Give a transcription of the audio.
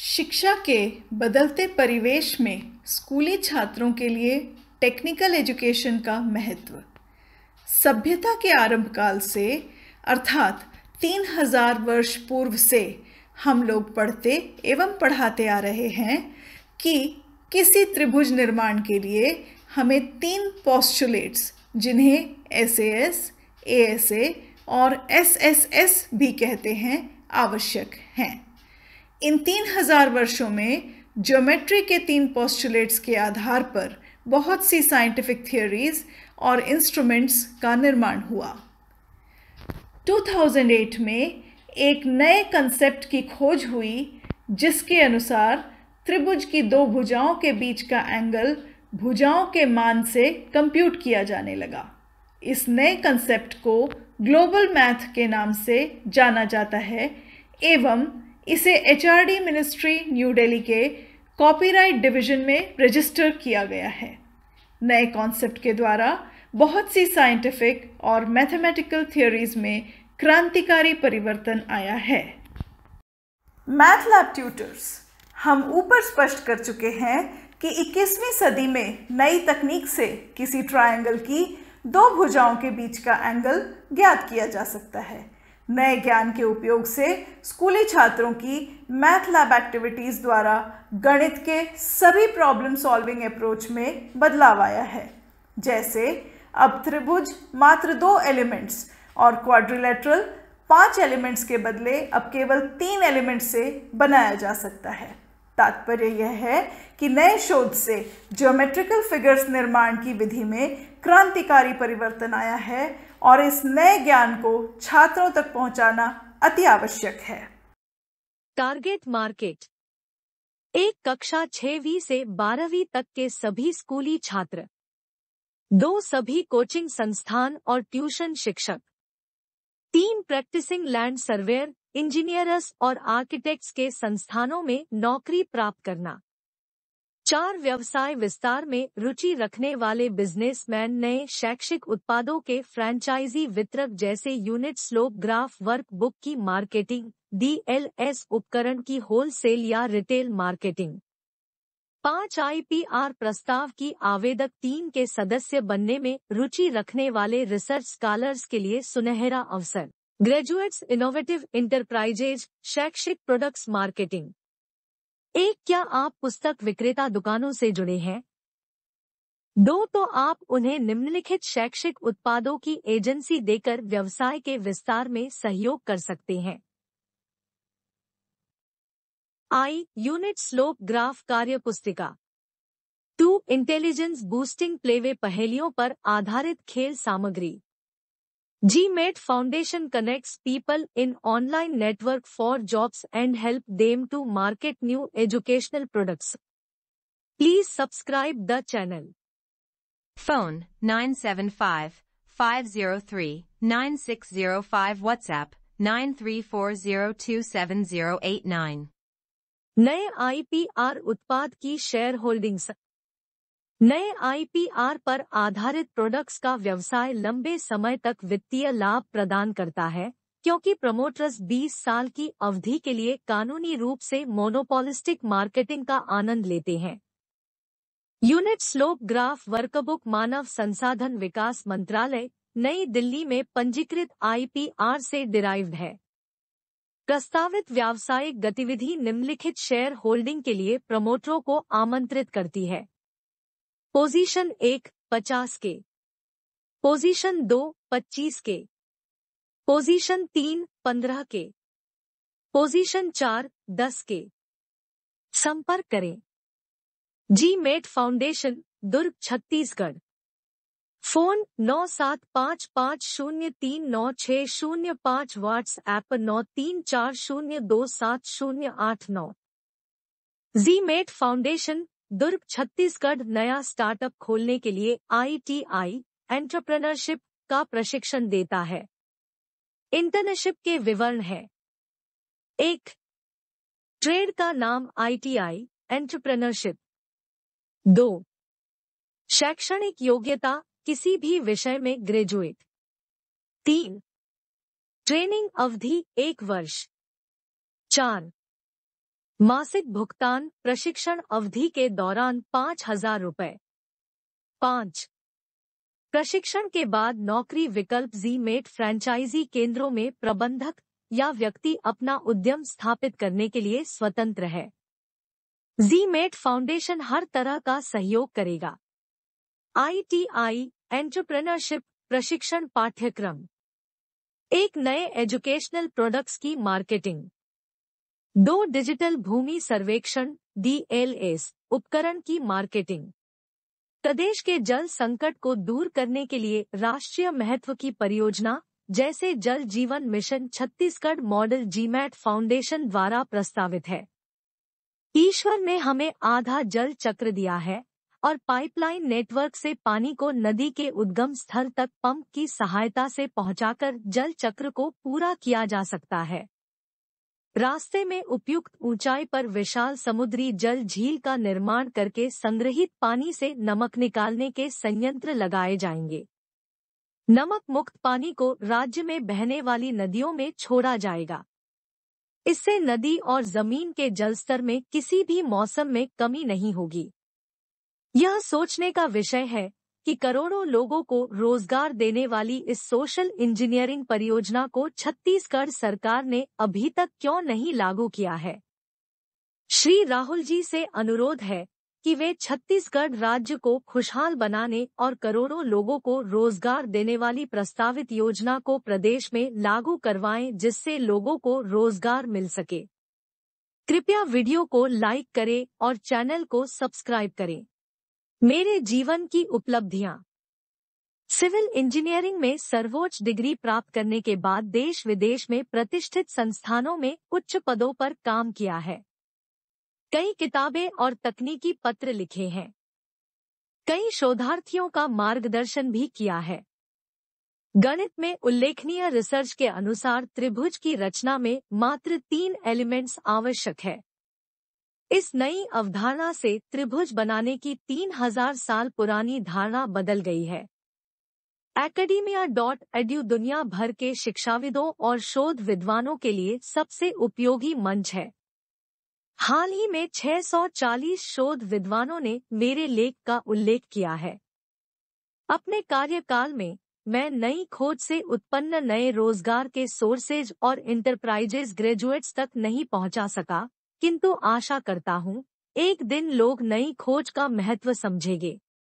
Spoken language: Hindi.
शिक्षा के बदलते परिवेश में स्कूली छात्रों के लिए टेक्निकल एजुकेशन का महत्व सभ्यता के आरंभ काल से अर्थात 3000 वर्ष पूर्व से हम लोग पढ़ते एवं पढ़ाते आ रहे हैं कि किसी त्रिभुज निर्माण के लिए हमें तीन पॉस्टुलेट्स जिन्हें S S A S A और एस एस एस भी कहते हैं आवश्यक हैं इन तीन हजार वर्षों में ज्योमेट्री के तीन पॉस्टुलेट्स के आधार पर बहुत सी साइंटिफिक थियोरीज और इंस्ट्रूमेंट्स का निर्माण हुआ 2008 में एक नए कंसेप्ट की खोज हुई जिसके अनुसार त्रिभुज की दो भुजाओं के बीच का एंगल भुजाओं के मान से कंप्यूट किया जाने लगा इस नए कंसेप्ट को ग्लोबल मैथ के नाम से जाना जाता है एवं इसे एचआरडी मिनिस्ट्री न्यू दिल्ली के कॉपीराइट डिवीजन में रजिस्टर किया गया है नए कॉन्सेप्ट के द्वारा बहुत सी साइंटिफिक और मैथमेटिकल थियोरीज में क्रांतिकारी परिवर्तन आया है मैथ लैब ट्यूटर्स हम ऊपर स्पष्ट कर चुके हैं कि 21वीं सदी में नई तकनीक से किसी ट्रायंगल की दो भुजाओं के बीच का एंगल ज्ञात किया जा सकता है नए ज्ञान के उपयोग से स्कूली छात्रों की मैथ लैब एक्टिविटीज़ द्वारा गणित के सभी प्रॉब्लम सॉल्विंग अप्रोच में बदलाव आया है जैसे अब त्रिभुज मात्र दो एलिमेंट्स और क्वाड्रिलेटरल पांच एलिमेंट्स के बदले अब केवल तीन एलिमेंट से बनाया जा सकता है तात्पर्य यह है कि नए शोध से ज्योमेट्रिकल फिगर्स निर्माण की विधि में क्रांतिकारी परिवर्तन आया है और इस नए ज्ञान को छात्रों तक पहुंचाना अति आवश्यक है टारगेट मार्केट एक कक्षा छवी से बारहवीं तक के सभी स्कूली छात्र दो सभी कोचिंग संस्थान और ट्यूशन शिक्षक तीन प्रैक्टिसिंग लैंड सर्वेयर इंजीनियरस और आर्किटेक्ट्स के संस्थानों में नौकरी प्राप्त करना चार व्यवसाय विस्तार में रुचि रखने वाले बिजनेसमैन नए शैक्षिक उत्पादों के फ्रेंचाइजी वितरक जैसे unit slope graph workbook की मार्केटिंग डीएलएस उपकरण की होलसेल या रिटेल मार्केटिंग पांच आईपीआर प्रस्ताव की आवेदक टीम के सदस्य बनने में रुचि रखने वाले रिसर्च स्कॉलर्स के लिए सुनहरा अवसर ग्रेजुएट्स इनोवेटिव इंटरप्राइजेज शैक्षिक प्रोडक्ट्स मार्केटिंग एक क्या आप पुस्तक विक्रेता दुकानों से जुड़े हैं दो तो आप उन्हें निम्नलिखित शैक्षिक उत्पादों की एजेंसी देकर व्यवसाय के विस्तार में सहयोग कर सकते हैं आई यूनिट स्लोप ग्राफ कार्य पुस्तिका टू इंटेलिजेंस बूस्टिंग प्लेवे पहेलियों पर आधारित खेल सामग्री GMED Foundation connects people in online network for jobs and help them to market new educational products. Please subscribe the channel. Phone 975 503 9605 WhatsApp 9340270889 नए आईपीआर उत्पाद की शेयर होल्डिंग्स नए आईपीआर पर आधारित प्रोडक्ट्स का व्यवसाय लंबे समय तक वित्तीय लाभ प्रदान करता है क्योंकि प्रमोटर्स 20 साल की अवधि के लिए कानूनी रूप से मोनोपोलिस्टिक मार्केटिंग का आनंद लेते हैं यूनिट स्लोप ग्राफ वर्कबुक मानव संसाधन विकास मंत्रालय नई दिल्ली में पंजीकृत आईपीआर से डिराइव्ड है प्रस्तावित व्यावसायिक गतिविधि निम्नलिखित शेयर होल्डिंग के लिए प्रमोटरों को आमंत्रित करती है पोजीशन एक पचास के पोजीशन दो पच्चीस के पोजीशन तीन पंद्रह के पोजीशन चार दस के संपर्क करें GMAT foundation Durg Chhattisgarh phone नौ सात पाँच पाँच शून्य तीन नौ छः शून्य पाँच व्हाट्सऐप नौ तीन चार शून्य दो सात शून्य आठ नौ GMAT foundation Durg Chhattisgarh नया स्टार्टअप खोलने के लिए आईटीआई एंटरप्रेन्योरशिप का प्रशिक्षण देता है इंटर्नशिप के विवरण है एक ट्रेड का नाम आईटीआई एंटरप्रेन्योरशिप दो शैक्षणिक योग्यता किसी भी विषय में ग्रेजुएट तीन ट्रेनिंग अवधि एक वर्ष चार मासिक भुगतान प्रशिक्षण अवधि के दौरान पाँच हजार रूपए पाँच प्रशिक्षण के बाद नौकरी विकल्प जी मेट फ्रेंचाइजी केंद्रों में प्रबंधक या व्यक्ति अपना उद्यम स्थापित करने के लिए स्वतंत्र है जी मेट फाउंडेशन हर तरह का सहयोग करेगा आईटीआई एंटरप्रेन्योरशिप प्रशिक्षण पाठ्यक्रम एक नए एजुकेशनल प्रोडक्ट्स की मार्केटिंग दो डिजिटल भूमि सर्वेक्षण डी उपकरण की मार्केटिंग प्रदेश के जल संकट को दूर करने के लिए राष्ट्रीय महत्व की परियोजना जैसे Jal Jeevan mission Chhattisgarh model GMAT foundation द्वारा प्रस्तावित है ईश्वर ने हमें आधा जल चक्र दिया है और पाइपलाइन नेटवर्क से पानी को नदी के उद्गम स्थल तक पंप की सहायता से पहुंचाकर जल चक्र को पूरा किया जा सकता है रास्ते में उपयुक्त ऊंचाई पर विशाल समुद्री जल झील का निर्माण करके संग्रहित पानी से नमक निकालने के संयंत्र लगाए जाएंगे नमक मुक्त पानी को राज्य में बहने वाली नदियों में छोड़ा जाएगा इससे नदी और जमीन के जलस्तर में किसी भी मौसम में कमी नहीं होगी यह सोचने का विषय है कि करोड़ों लोगों को रोजगार देने वाली इस सोशल इंजीनियरिंग परियोजना को छत्तीसगढ़ सरकार ने अभी तक क्यों नहीं लागू किया है श्री राहुल जी से अनुरोध है कि वे छत्तीसगढ़ राज्य को खुशहाल बनाने और करोड़ों लोगों को रोजगार देने वाली प्रस्तावित योजना को प्रदेश में लागू करवाएं जिससे लोगों को रोजगार मिल सके कृपया वीडियो को लाइक करें और चैनल को सब्सक्राइब करें मेरे जीवन की उपलब्धियां सिविल इंजीनियरिंग में सर्वोच्च डिग्री प्राप्त करने के बाद देश विदेश में प्रतिष्ठित संस्थानों में उच्च पदों पर काम किया है कई किताबें और तकनीकी पत्र लिखे हैं कई शोधार्थियों का मार्गदर्शन भी किया है गणित में उल्लेखनीय रिसर्च के अनुसार त्रिभुज की रचना में मात्र तीन एलिमेंट्स आवश्यक है इस नई अवधारणा से त्रिभुज बनाने की 3000 साल पुरानी धारणा बदल गई है एकेडेमिया डॉट एड्यू दुनिया भर के शिक्षाविदों और शोध विद्वानों के लिए सबसे उपयोगी मंच है हाल ही में 640 शोध विद्वानों ने मेरे लेख का उल्लेख किया है अपने कार्यकाल में मैं नई खोज से उत्पन्न नए रोजगार के सोर्सेज और इंटरप्राइजेज ग्रेजुएट्स तक नहीं पहुंचा सका किंतु आशा करता हूँ एक दिन लोग नई खोज का महत्व समझेंगे